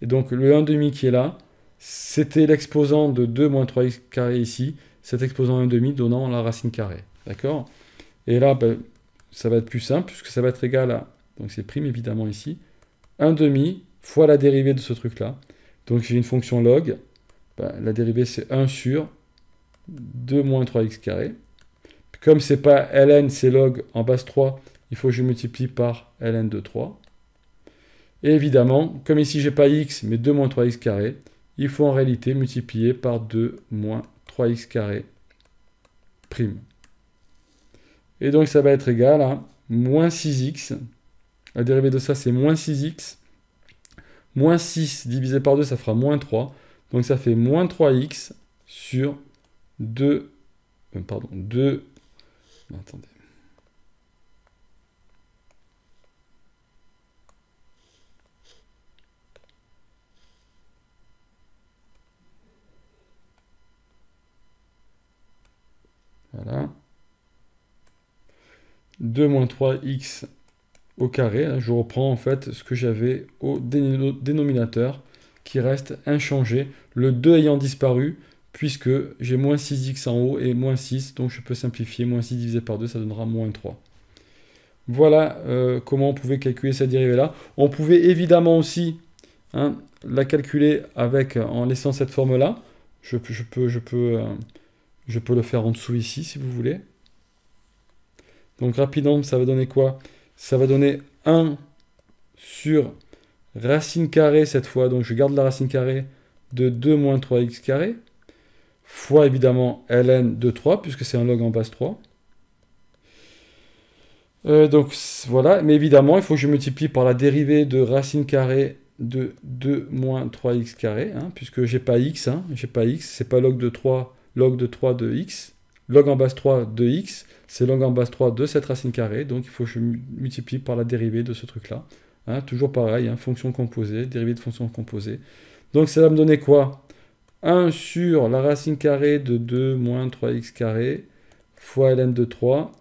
et donc le 1 demi qui est là, c'était l'exposant de 2 moins 3x carré ici, cet exposant 1,5 donnant la racine carrée. D'accord Et là, ben, ça va être plus simple, puisque ça va être égal à, donc c'est prime évidemment ici, 1,5 fois la dérivée de ce truc-là. Donc j'ai une fonction log, ben, la dérivée c'est 1 sur 2 moins 3x carré. Comme c'est pas ln, c'est log en base 3, il faut que je multiplie par ln de 3. Et évidemment, comme ici j'ai pas x, mais 2 moins 3x carré, il faut en réalité multiplier par 2 moins 3x carré prime. Et donc ça va être égal à moins 6x. La dérivée de ça, c'est moins 6x. Moins 6 divisé par 2, ça fera moins 3. Donc ça fait moins 3x sur 2... Euh, pardon, 2... Attendez. Voilà. 2 moins 3x au carré. Hein. Je reprends en fait ce que j'avais au dénominateur qui reste inchangé. Le 2 ayant disparu puisque j'ai moins 6x en haut et moins 6. Donc je peux simplifier. Moins 6 divisé par 2, ça donnera moins 3. Voilà euh, comment on pouvait calculer cette dérivée-là. On pouvait évidemment aussi hein, la calculer avec, en laissant cette forme-là. Je, je, peux, je peux euh, je peux le faire en dessous ici si vous voulez. Donc rapidement, ça va donner quoi Ça va donner 1 sur racine carrée cette fois, donc je garde la racine carrée de 2 moins 3x carré, fois évidemment ln de 3, puisque c'est un log en base 3. Euh, donc voilà, mais évidemment, il faut que je multiplie par la dérivée de racine carrée de 2 moins 3x carré, hein, puisque j'ai pas x, je hein. j'ai pas x, c'est pas log de 3 log de 3 de x, log en base 3 de x, c'est log en base 3 de cette racine carrée, donc il faut que je multiplie par la dérivée de ce truc-là. Hein, toujours pareil, hein, fonction composée, dérivée de fonction composée. Donc ça va me donner quoi 1 sur la racine carrée de 2 moins 3x carré fois ln de 3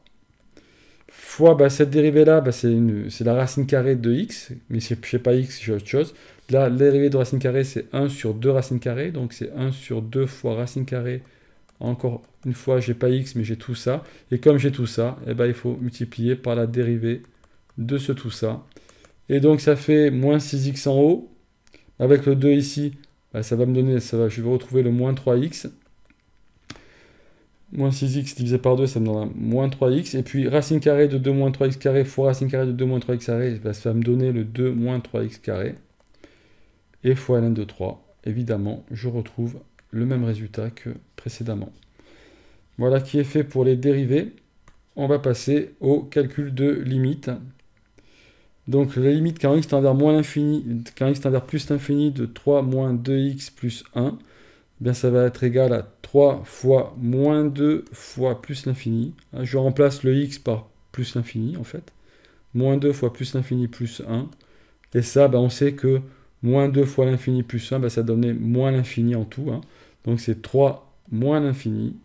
fois bah, cette dérivée-là, bah, c'est la racine carrée de x, mais je ne sais pas x, j'ai autre chose. Là, la dérivée de racine carrée, c'est 1 sur 2 racine carrée donc c'est 1 sur 2 fois racine carrée encore une fois, j'ai pas x, mais j'ai tout ça. Et comme j'ai tout ça, eh ben, il faut multiplier par la dérivée de ce tout ça. Et donc ça fait moins 6x en haut. Avec le 2 ici, bah, ça va me donner, ça va, je vais retrouver le moins 3x. Moins 6x divisé par 2, ça me donne moins 3x. Et puis racine carrée de 2 moins 3x carré fois racine carrée de 2 moins 3x carré, bah, ça va me donner le 2 moins 3x carré. Et fois ln de 3. Évidemment, je retrouve le même résultat que précédemment. Voilà qui est fait pour les dérivés. On va passer au calcul de limite. Donc la limite quand x tend vers moins l'infini, quand x tend vers plus l'infini de 3 moins 2x plus 1, eh bien ça va être égal à 3 fois moins 2 fois plus l'infini. Ah, je remplace le x par plus l'infini en fait. Moins 2 fois plus l'infini plus 1. Et ça, ben, on sait que moins 2 fois l'infini plus 1, ben, ça donnait moins l'infini en tout. Hein. Donc c'est 3 moins l'infini.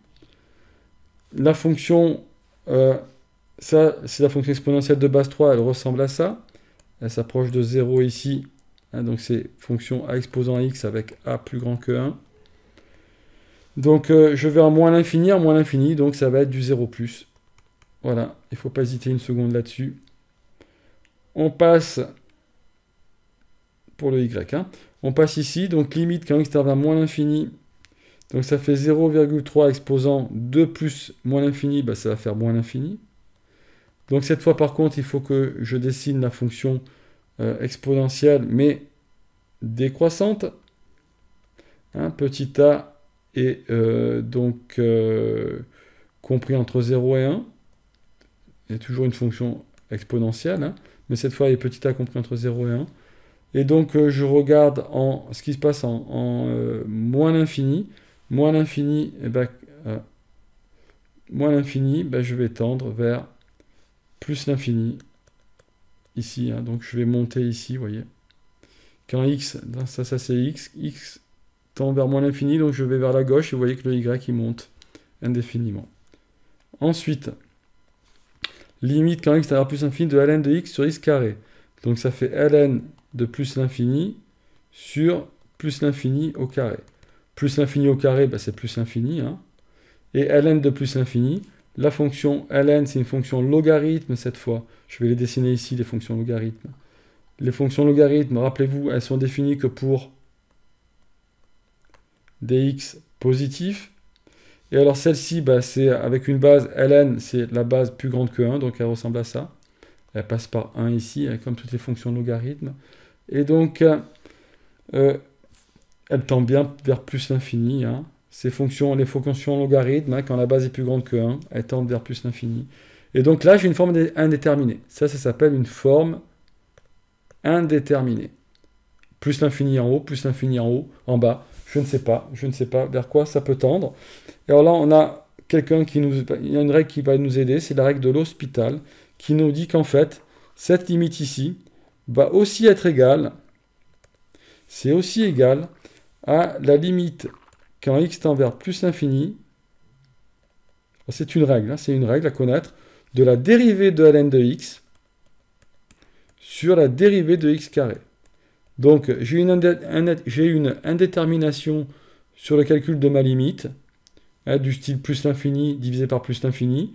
La fonction, euh, ça, c'est la fonction exponentielle de base 3, elle ressemble à ça. Elle s'approche de 0 ici. Hein, donc c'est fonction a exposant x avec a plus grand que 1. Donc euh, je vais en moins l'infini, en moins l'infini, donc ça va être du 0 plus. Voilà, il ne faut pas hésiter une seconde là-dessus. On passe pour le y. Hein. On passe ici, donc limite quand x tend à moins l'infini, donc ça fait 0,3 exposant 2 plus moins l'infini, bah, ça va faire moins l'infini. Donc cette fois par contre, il faut que je dessine la fonction euh, exponentielle, mais décroissante. Hein, petit a est euh, donc euh, compris entre 0 et 1. Il y a toujours une fonction exponentielle, hein, mais cette fois il est petit a compris entre 0 et 1. Et donc je regarde en, ce qui se passe en moins l'infini. Moins l'infini, eh ben, euh, l'infini, ben, je vais tendre vers plus l'infini ici. Hein. donc je vais monter ici, vous voyez. Quand x, ben, ça, ça c'est x, x tend vers moins l'infini, donc je vais vers la gauche et vous voyez que le y monte indéfiniment. Ensuite, limite quand x tend vers plus l'infini de ln de x sur x carré. Donc ça fait ln de plus l'infini sur plus l'infini au carré. Plus l'infini au carré, ben, c'est plus l'infini. Hein. Et ln de plus l'infini, la fonction ln, c'est une fonction logarithme cette fois. Je vais les dessiner ici, les fonctions logarithmes. Les fonctions logarithmes, rappelez-vous, elles sont définies que pour dx positif. Et alors celle-ci, ben, c'est avec une base ln, c'est la base plus grande que 1, donc elle ressemble à ça. Elle passe par 1 ici, hein, comme toutes les fonctions logarithmes. Et donc, euh, elle tend bien vers plus l'infini. Ces hein. fonctions, les fonctions logarithmes, hein, quand la base est plus grande que 1, elles tendent vers plus l'infini. Et donc là, j'ai une forme indéterminée. Ça, ça s'appelle une forme indéterminée. Plus l'infini en haut, plus l'infini en haut, en bas. Je ne sais pas, je ne sais pas vers quoi ça peut tendre. Et alors là, on a quelqu'un qui nous... Il y a une règle qui va nous aider, c'est la règle de l'hospital, qui nous dit qu'en fait, cette limite ici va aussi être égale, c'est aussi égal à la limite quand x tend vers plus l'infini, ah, c'est une règle, hein, c'est une règle à connaître, de la dérivée de ln de x sur la dérivée de x carré. Donc j'ai une, indétermination sur le calcul de ma limite, hein, du style plus l'infini divisé par plus l'infini.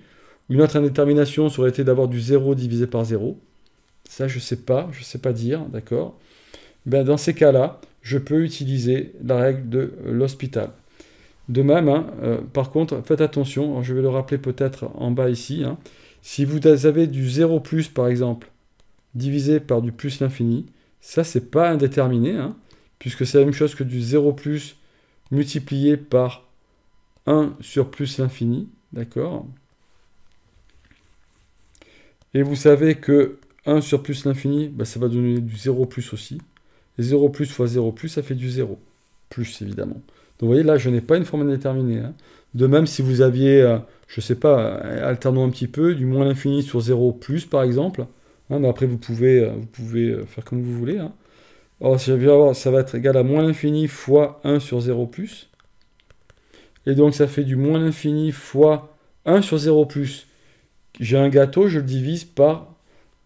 Une autre indétermination, ça aurait été d'avoir du 0 divisé par 0. Ça, je ne sais pas, je ne sais pas dire, d'accord ben, Dans ces cas-là, je peux utiliser la règle de l'hospital. De même, hein, euh, par contre, faites attention, hein, je vais le rappeler peut-être en bas ici, hein. si vous avez du 0 plus par exemple, divisé par du plus l'infini, ça c'est pas indéterminé, puisque c'est la même chose que du 0 plus multiplié par 1 sur plus l'infini, d'accord Et vous savez que 1 sur plus l'infini, bah, ça va donner du 0 plus aussi. 0 plus fois 0 plus, ça fait du 0. Plus, évidemment. Donc, vous voyez, là, je n'ai pas une forme indéterminée. Hein. De même, si vous aviez, euh, je ne sais pas, euh, alternons un petit peu, du moins l'infini sur 0 plus, par exemple. Hein, après, vous pouvez, euh, vous pouvez faire comme vous voulez. Alors, hein. si ça va être égal à moins l'infini fois 1 sur 0 plus. Et donc, ça fait du moins l'infini fois 1 sur 0 plus. J'ai un gâteau, je le divise par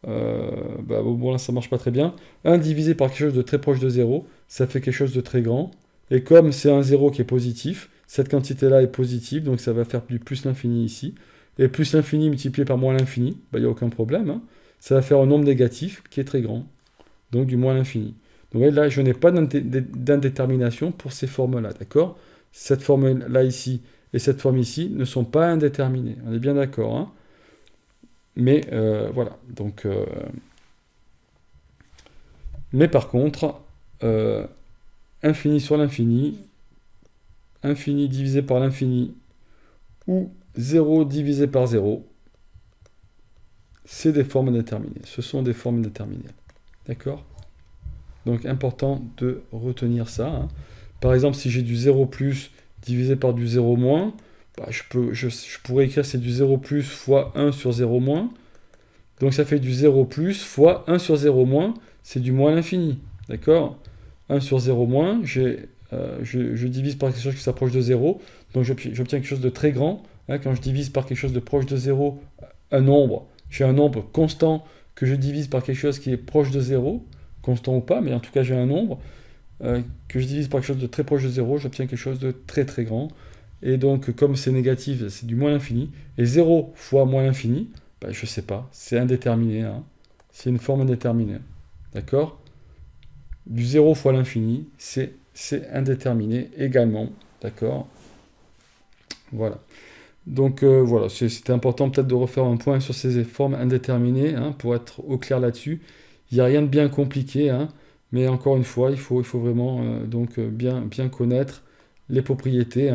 euh, bah, bon, là, ça marche pas très bien. 1 divisé par quelque chose de très proche de 0, ça fait quelque chose de très grand. Et comme c'est un 0 qui est positif, cette quantité-là est positive, donc ça va faire du plus l'infini ici. Et plus l'infini multiplié par moins l'infini, il bah, n'y a aucun problème. Hein. Ça va faire un nombre négatif qui est très grand, donc du moins l'infini. Donc là, je n'ai pas d'indétermination pour ces formes-là, d'accord Cette forme-là ici et cette forme ici ne sont pas indéterminées. On est bien d'accord, hein mais euh, voilà, donc... Euh, mais par contre, euh, infini sur l'infini, infini divisé par l'infini, ou 0 divisé par 0, c'est des formes indéterminées. Ce sont des formes indéterminées. D'accord Donc important de retenir ça. Hein. Par exemple, si j'ai du 0 plus divisé par du 0 moins, bah, je, pourrais écrire c'est du 0 plus fois 1 sur 0 moins. Donc ça fait du 0 plus fois 1 sur 0 moins, c'est du moins l'infini. D'accord 1 sur 0 moins, euh, je, divise par quelque chose qui s'approche de 0, donc j'obtiens quelque chose de très grand. Hein. quand je divise par quelque chose de proche de 0, un nombre, j'ai un nombre constant que je divise par quelque chose qui est proche de 0, constant ou pas, mais en tout cas j'ai un nombre, euh, que je divise par quelque chose de très proche de 0, j'obtiens quelque chose de très très grand. Et donc, comme c'est négatif, c'est du moins l'infini. Et 0 fois moins l'infini, bah, je ne sais pas, c'est indéterminé. Hein. C'est une forme indéterminée. D'accord Du 0 fois l'infini, c'est indéterminé également. D'accord Voilà. Donc euh, voilà, c'était important peut-être de refaire un point sur ces formes indéterminées hein, pour être au clair là-dessus. Il n'y a rien de bien compliqué, hein. mais encore une fois, il faut, il faut vraiment euh, donc euh, bien, bien connaître les propriétés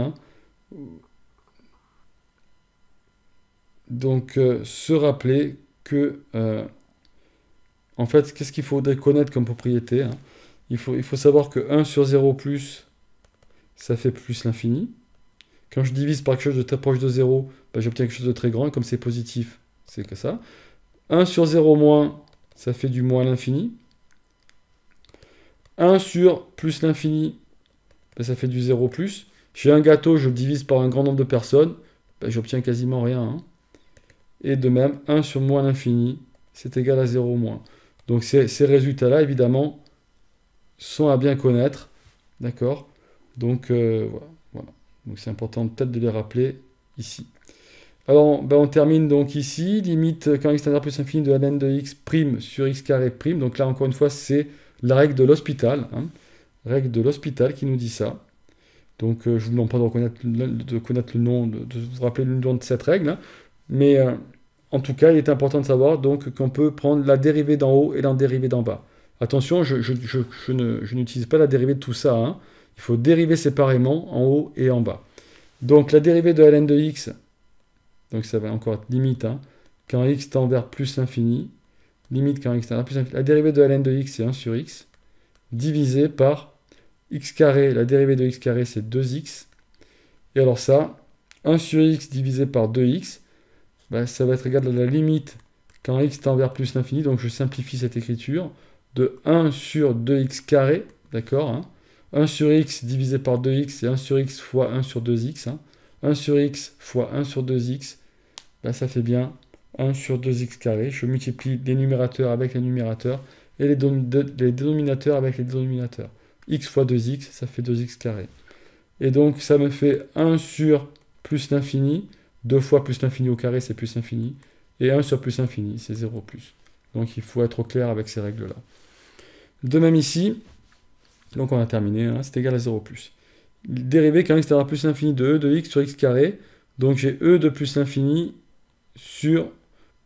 donc euh, se rappeler que euh, en fait qu'est-ce qu'il faudrait connaître comme propriété hein il, faut, il faut savoir que 1 sur 0 plus ça fait plus l'infini quand je divise par quelque chose de très proche de 0 bah, j'obtiens quelque chose de très grand comme c'est positif c'est que ça 1 sur 0 moins ça fait du moins l'infini 1 sur plus l'infini bah, ça fait du 0 plus j'ai un gâteau, je le divise par un grand nombre de personnes, bah, j'obtiens quasiment rien. Hein. Et de même, 1 sur moins l'infini, c'est égal à 0 moins. Donc ces, résultats-là, évidemment, sont à bien connaître. D'accord Donc euh, voilà, Donc c'est important peut-être de les rappeler ici. Alors ben, on termine donc ici. Limite quand x tend plus l'infini de ln de x prime sur x carré prime. Donc là encore une fois, c'est la règle de l'hospital hein. Règle de l'hôpital qui nous dit ça. Donc euh, je vous demande pas de, reconnaître, connaître le nom, de, vous rappeler le nom de cette règle. Hein. Mais euh, en tout cas, il est important de savoir donc qu'on peut prendre la dérivée d'en haut et la dérivée d'en bas. Attention, je, n'utilise pas la dérivée de tout ça. Hein. Il faut dériver séparément en haut et en bas. Donc la dérivée de ln de x, donc ça va encore être limite, hein. quand x tend vers plus l'infini, limite quand x tend vers plus l'infini, la dérivée de ln de x c'est 1 sur x, divisé par x carré, la dérivée de x carré, c'est 2x. Et alors ça, 1 sur x divisé par 2x, bah, ça va être égal à la limite quand x tend vers plus l'infini, donc je simplifie cette écriture, de 1 sur 2x carré, d'accord 1 hein. sur x divisé par 2x, c'est 1 sur x fois 1 sur 2x. 1 hein. sur x fois 1 sur 2x, bah, ça fait bien 1 sur 2x carré. Je multiplie les numérateurs avec les numérateurs et les, les dénominateurs avec les dénominateurs x fois 2x, ça fait 2x carré. Et donc ça me fait 1 sur plus l'infini, 2 fois plus l'infini au carré, c'est plus l'infini, et 1 sur plus l'infini, c'est 0 plus. Donc il faut être au clair avec ces règles-là. De même ici, donc on a terminé, hein, c'est égal à 0 plus. Dérivé quand x plus l'infini de e de x sur x carré, donc j'ai e de plus l'infini sur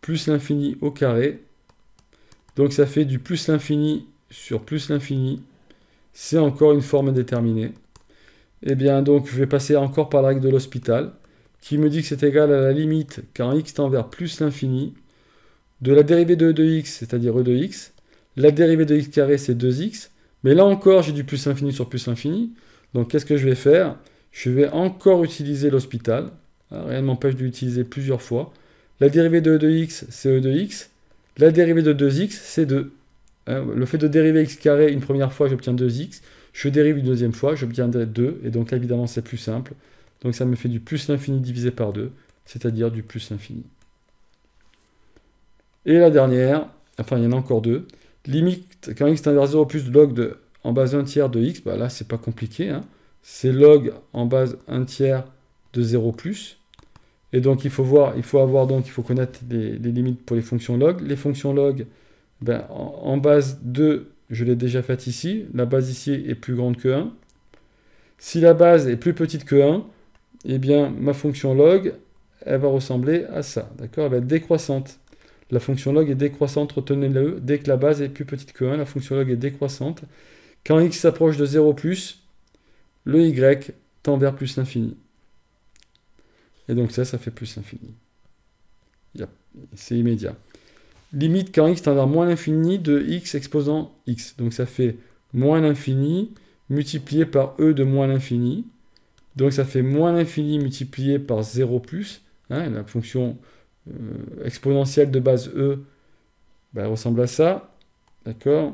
plus l'infini au carré, donc ça fait du plus l'infini sur plus l'infini c'est encore une forme indéterminée. Et eh bien donc je vais passer encore par la règle de l'hospital, qui me dit que c'est égal à la limite, quand x tend vers plus l'infini, de la dérivée de e de x, c'est-à-dire e de x. La dérivée de x carré, c'est 2x. Mais là encore, j'ai du plus infini sur plus l'infini, Donc qu'est-ce que je vais faire Je vais encore utiliser l'hospital. Ah, rien ne m'empêche d'utiliser plusieurs fois. La dérivée de e de x, c'est e de x. La dérivée de 2x, c'est 2. Hein, le fait de dériver x carré une première fois, j'obtiens 2x. Je dérive une deuxième fois, j'obtiendrai 2. Et donc là, évidemment, c'est plus simple. Donc ça me fait du plus l'infini divisé par 2, c'est-à-dire du plus l'infini. Et la dernière, enfin il y en a encore deux, limite quand x tend vers 0 plus log de, en base 1 tiers de x, bah là c'est pas compliqué, hein. c'est log en base 1 tiers de 0 plus. Et donc il faut voir, il faut avoir donc, il faut connaître des les limites pour les fonctions log. Les fonctions log, ben, en base 2, je l'ai déjà faite ici, la base ici est plus grande que 1. Si la base est plus petite que 1, eh bien, ma fonction log, elle va ressembler à ça, d'accord Elle va être décroissante. La fonction log est décroissante, retenez-le, dès que la base est plus petite que 1, la fonction log est décroissante. Quand x s'approche de 0+, plus, le y tend vers plus l'infini. Et donc ça, ça fait plus l'infini. C'est immédiat limite quand x tend vers moins l'infini de x exposant x. Donc ça fait moins l'infini multiplié par e de moins l'infini. Donc ça fait moins l'infini multiplié par 0 plus. Hein, la fonction euh, exponentielle de base e ben, ressemble à ça. D'accord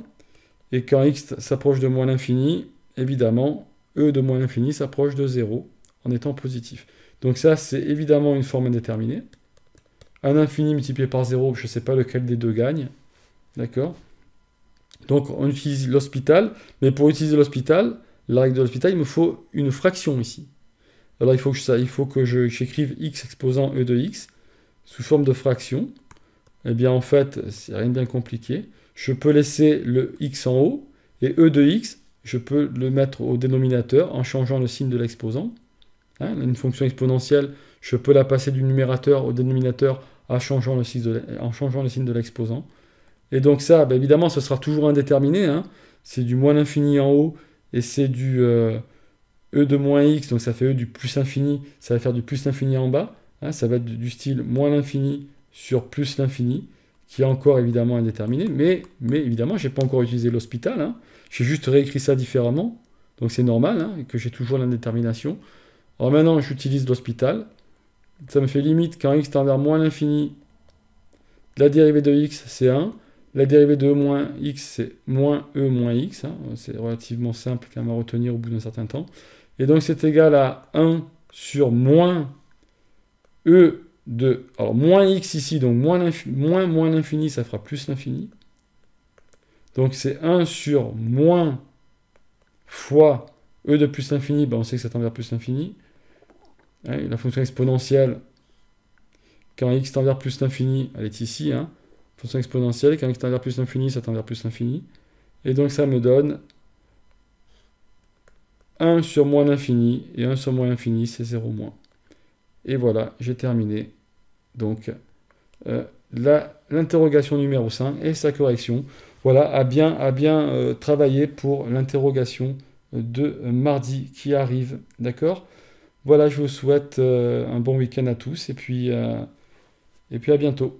Et quand x s'approche de moins l'infini, évidemment, e de moins l'infini s'approche de 0 en étant positif. Donc ça, c'est évidemment une forme indéterminée. Un infini multiplié par 0, je ne sais pas lequel des deux gagne. D'accord Donc on utilise l'hospital, mais pour utiliser l'hospital, la règle de l'hospital, il me faut une fraction ici. Alors il faut que j'écrive x exposant e de x sous forme de fraction. Eh bien en fait, c'est rien de bien compliqué. Je peux laisser le x en haut et e de x, je peux le mettre au dénominateur en changeant le signe de l'exposant. Hein, une fonction exponentielle, je peux la passer du numérateur au dénominateur en changeant le signe de l'exposant. Et donc ça, bah, évidemment, ce sera toujours indéterminé. Hein. C'est du moins l'infini en haut et c'est du euh, e de moins x, donc ça fait e du plus infini, ça va faire du plus l'infini en bas. Hein. Ça va être du style moins l'infini sur plus l'infini, qui est encore évidemment indéterminé. Mais, évidemment, je n'ai pas encore utilisé l'hospital. Hein. J'ai juste réécrit ça différemment. Donc c'est normal que j'ai toujours l'indétermination. Alors maintenant, j'utilise l'hospital ça me fait limite quand x tend vers moins l'infini, la dérivée de x c'est 1, la dérivée de e moins x c'est moins e moins x, hein. c'est relativement simple quand même à retenir au bout d'un certain temps, et donc c'est égal à 1 sur moins e de, alors moins x ici, donc moins moins, moins l'infini, ça fera plus l'infini, donc c'est 1 sur moins fois e de plus l'infini, ben, on sait que ça tend vers plus l'infini, la fonction exponentielle, quand x tend vers plus l'infini, elle est ici. Hein, fonction exponentielle, quand x tend vers plus l'infini, ça tend vers plus l'infini. Et donc ça me donne 1 sur moins l'infini, et 1 sur moins l'infini, c'est 0 moins. Et voilà, j'ai terminé. Donc, euh, l'interrogation numéro 5 et sa correction. Voilà, à bien, à bien euh, travailler pour l'interrogation de mardi qui arrive. D'accord voilà, je vous souhaite euh, un bon week-end à tous et puis, euh, et puis à bientôt.